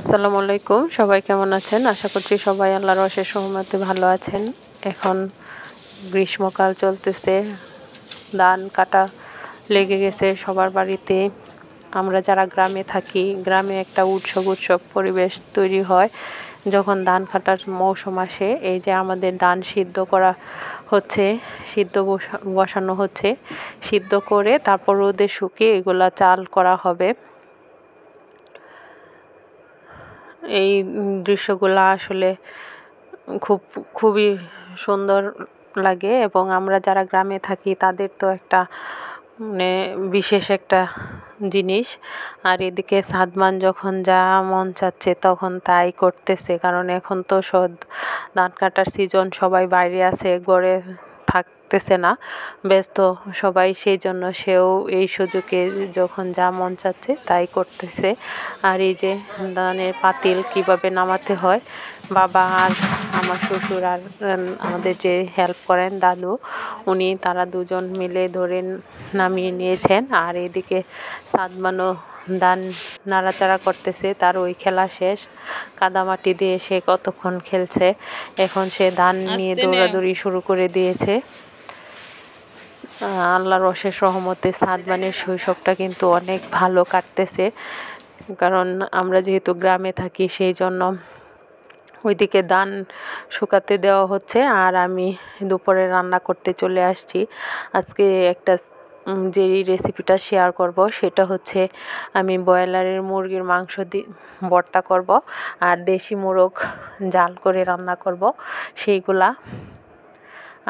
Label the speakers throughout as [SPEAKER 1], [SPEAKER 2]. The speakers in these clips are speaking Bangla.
[SPEAKER 1] আসসালামু আলাইকুম সবাই কেমন আছেন আশা করছি সবাই আল্লাহর অশেষ সহমতে ভালো আছেন এখন গ্রীষ্মকাল চলতেছে ধান কাটা লেগে গেছে সবার বাড়িতে আমরা যারা গ্রামে থাকি গ্রামে একটা উৎসব উৎসব পরিবেশ তৈরি হয় যখন ধান কাটার মৌসুম আসে এই যে আমাদের ধান সিদ্ধ করা হচ্ছে সিদ্ধ বসানো হচ্ছে সিদ্ধ করে তারপর রোদে শুকিয়ে এগুলা চাল করা হবে এই দৃশ্যগুলো আসলে খুব খুবই সুন্দর লাগে এবং আমরা যারা গ্রামে থাকি তাদের তো একটা মানে বিশেষ একটা জিনিস আর এদিকে সাদমান যখন যা মন চাচ্ছে তখন তাই করতেছে কারণ এখন তো সদ ধান কাটার সিজন সবাই বাইরে আছে গড়ে থাকতেছে না ব্যস্ত সবাই সেই জন্য সেও এই সুযোগে যখন যা মন চাচ্ছে তাই করতেছে আর এই যে ধানের পাতিল কিভাবে নামাতে হয় বাবা আর আমার শ্বশুর আর আমাদের যে হেল্প করেন দাদু উনি তারা দুজন মিলে ধরে নামিয়ে নিয়েছেন আর এদিকে সাদমানো দান নাড়াচাড়া করতেছে তার ওই খেলা শেষ কাদামাটি দিয়ে সে কতক্ষণ খেলছে এখন সে দান নিয়ে দৌড়াদৌড়ি শুরু করে দিয়েছে আল্লাহর অশেষ সাদ সাদমানের শৈশবটা কিন্তু অনেক ভালো কাটতেছে কারণ আমরা যেহেতু গ্রামে থাকি সেই জন্য ওইদিকে দান শুকাতে দেওয়া হচ্ছে আর আমি দুপুরে রান্না করতে চলে আসছি আজকে একটা যেই রেসিপিটা শেয়ার করব সেটা হচ্ছে আমি ব্রয়লারের মুরগির মাংস দিয়ে ভর্তা করব আর দেশি মোরগ জাল করে রান্না করব সেইগুলা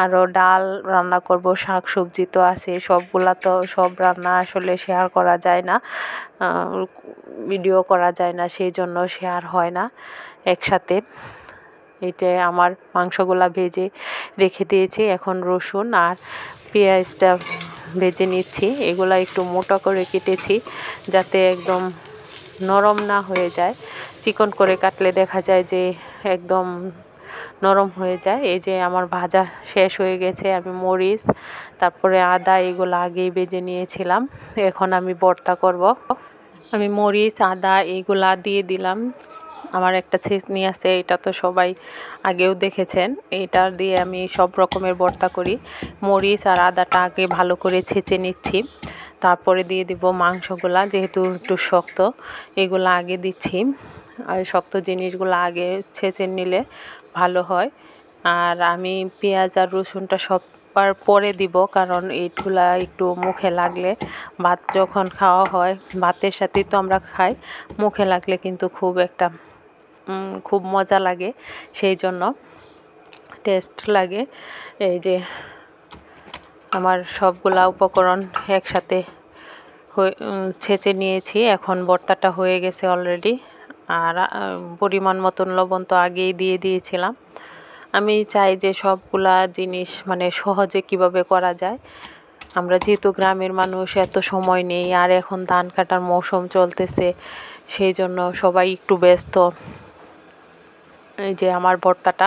[SPEAKER 1] আরও ডাল রান্না করব শাক সবজি তো আছে সবগুলা তো সব রান্না আসলে শেয়ার করা যায় না ভিডিও করা যায় না সেই জন্য শেয়ার হয় না একসাথে এটা আমার মাংসগুলা ভেজে রেখে দিয়েছি এখন রসুন আর পেঁয়াজটা ভেজে নিচ্ছি এগুলা একটু মোটা করে কেটেছি যাতে একদম নরম না হয়ে যায় চিকন করে কাটলে দেখা যায় যে একদম নরম হয়ে যায় এই যে আমার ভাজা শেষ হয়ে গেছে আমি মরিচ তারপরে আদা এগুলো আগেই বেজে নিয়েছিলাম এখন আমি বর্তা করব আমি মরিচ আদা এইগুলা দিয়ে দিলাম আমার একটা ছেঁচনি আছে এটা তো সবাই আগেও দেখেছেন এটা দিয়ে আমি সব রকমের ভর্তা করি মরিচ আর আদাটা আগে ভালো করে ছেঁচে নিচ্ছি তারপরে দিয়ে দিব মাংসগুলা যেহেতু একটু শক্ত এগুলো আগে দিচ্ছি আর শক্ত জিনিসগুলো আগে ছেঁচে নিলে ভালো হয় আর আমি পেঁয়াজ আর রসুনটা সব একবার পরে দিব কারণ এই ঠুলা একটু মুখে লাগলে ভাত যখন খাওয়া হয় ভাতের সাথেই তো আমরা খাই মুখে লাগলে কিন্তু খুব একটা খুব মজা লাগে সেই জন্য টেস্ট লাগে এই যে আমার সবগুলা উপকরণ একসাথে ছেঁচে নিয়েছি এখন বর্তাটা হয়ে গেছে অলরেডি আর পরিমাণ মতন লবণ তো আগেই দিয়ে দিয়েছিলাম আমি চাই যে সবগুলা জিনিস মানে সহজে কিভাবে করা যায় আমরা যেহেতু গ্রামের মানুষ এত সময় নেই আর এখন ধান কাটার মৌসুম চলতেছে সেই জন্য সবাই একটু ব্যস্ত এই যে আমার ভর্তাটা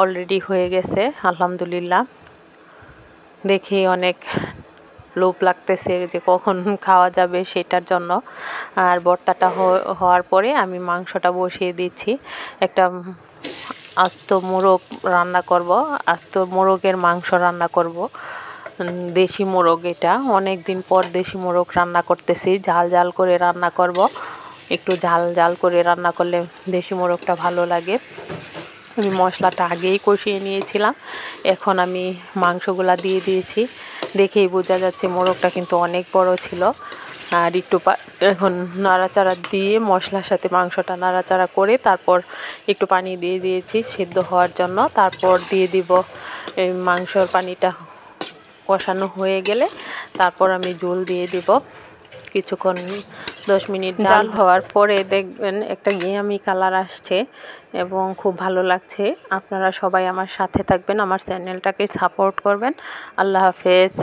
[SPEAKER 1] অলরেডি হয়ে গেছে আলহামদুলিল্লাহ দেখি অনেক লোভ লাগতেছে যে কখন খাওয়া যাবে সেটার জন্য আর ভর্তাটা হওয়ার পরে আমি মাংসটা বসিয়ে দিচ্ছি একটা আজ তো মোরগ রান্না করব আজ তো মোরগের মাংস রান্না করব দেশি মোরগ এটা অনেক দিন পর দেশি মোরগ রান্না করতেছি ঝাল ঝাল করে রান্না করব একটু ঝাল ঝাল করে রান্না করলে দেশি মোরগটা ভালো লাগে আমি মশলাটা আগেই কষিয়ে নিয়েছিলাম এখন আমি মাংসগুলা দিয়ে দিয়েছি দেখেই বোঝা যাচ্ছে মোরগটা কিন্তু অনেক বড় ছিল আর একটু এখন নাড়াচাড়া দিয়ে মশলার সাথে মাংসটা নাড়াচাড়া করে তারপর একটু পানি দিয়ে দিয়েছি সিদ্ধ হওয়ার জন্য তারপর দিয়ে দিব এই মাংসর পানিটা কষানো হয়ে গেলে তারপর আমি জল দিয়ে দিব কিছুক্ষণ দশ মিনিট জাল হওয়ার পরে দেখবেন একটা গেয়ামি কালার আসছে এবং খুব ভালো লাগছে আপনারা সবাই আমার সাথে থাকবেন আমার চ্যানেলটাকে সাপোর্ট করবেন আল্লাহ হাফেজ